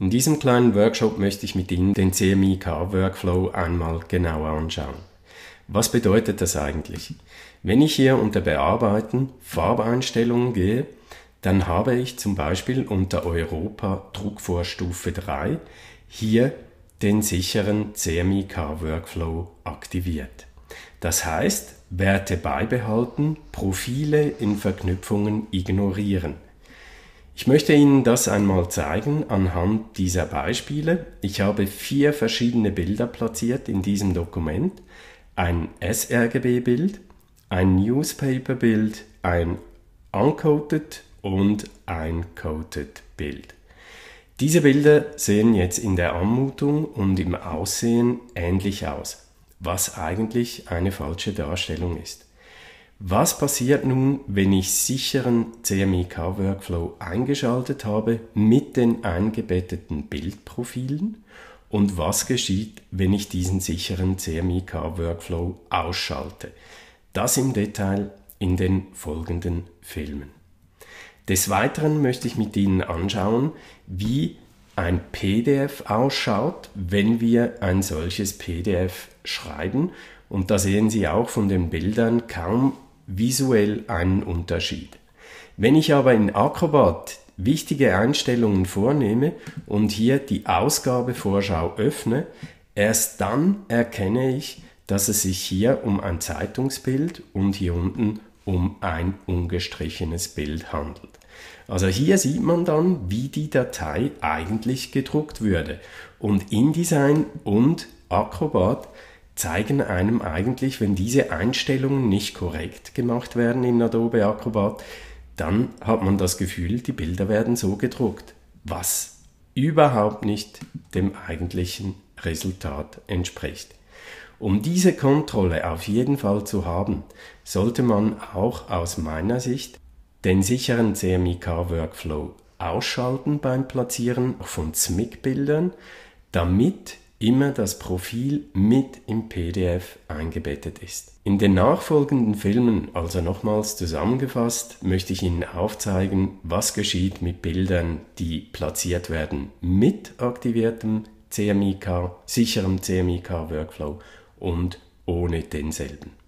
In diesem kleinen Workshop möchte ich mit Ihnen den CMI Car workflow einmal genauer anschauen. Was bedeutet das eigentlich? Wenn ich hier unter Bearbeiten Farbeinstellungen gehe, dann habe ich zum Beispiel unter Europa Druckvorstufe 3 hier den sicheren CMI Car workflow aktiviert. Das heißt, Werte beibehalten, Profile in Verknüpfungen ignorieren – ich möchte Ihnen das einmal zeigen anhand dieser Beispiele. Ich habe vier verschiedene Bilder platziert in diesem Dokument. Ein sRGB-Bild, ein Newspaper-Bild, ein Uncoded und ein Coded-Bild. Diese Bilder sehen jetzt in der Anmutung und im Aussehen ähnlich aus, was eigentlich eine falsche Darstellung ist. Was passiert nun, wenn ich sicheren CMYK-Workflow eingeschaltet habe mit den eingebetteten Bildprofilen? Und was geschieht, wenn ich diesen sicheren CMYK-Workflow ausschalte? Das im Detail in den folgenden Filmen. Des Weiteren möchte ich mit Ihnen anschauen, wie ein PDF ausschaut, wenn wir ein solches PDF schreiben. Und da sehen Sie auch von den Bildern kaum visuell einen Unterschied. Wenn ich aber in Acrobat wichtige Einstellungen vornehme und hier die Ausgabevorschau öffne, erst dann erkenne ich, dass es sich hier um ein Zeitungsbild und hier unten um ein ungestrichenes Bild handelt. Also hier sieht man dann, wie die Datei eigentlich gedruckt würde. Und InDesign und Acrobat zeigen einem eigentlich, wenn diese Einstellungen nicht korrekt gemacht werden in Adobe Acrobat, dann hat man das Gefühl, die Bilder werden so gedruckt, was überhaupt nicht dem eigentlichen Resultat entspricht. Um diese Kontrolle auf jeden Fall zu haben, sollte man auch aus meiner Sicht den sicheren CMYK-Workflow ausschalten beim Platzieren von smic bildern damit immer das Profil mit im PDF eingebettet ist. In den nachfolgenden Filmen, also nochmals zusammengefasst, möchte ich Ihnen aufzeigen, was geschieht mit Bildern, die platziert werden mit aktiviertem CMYK, sicherem CMYK-Workflow und ohne denselben.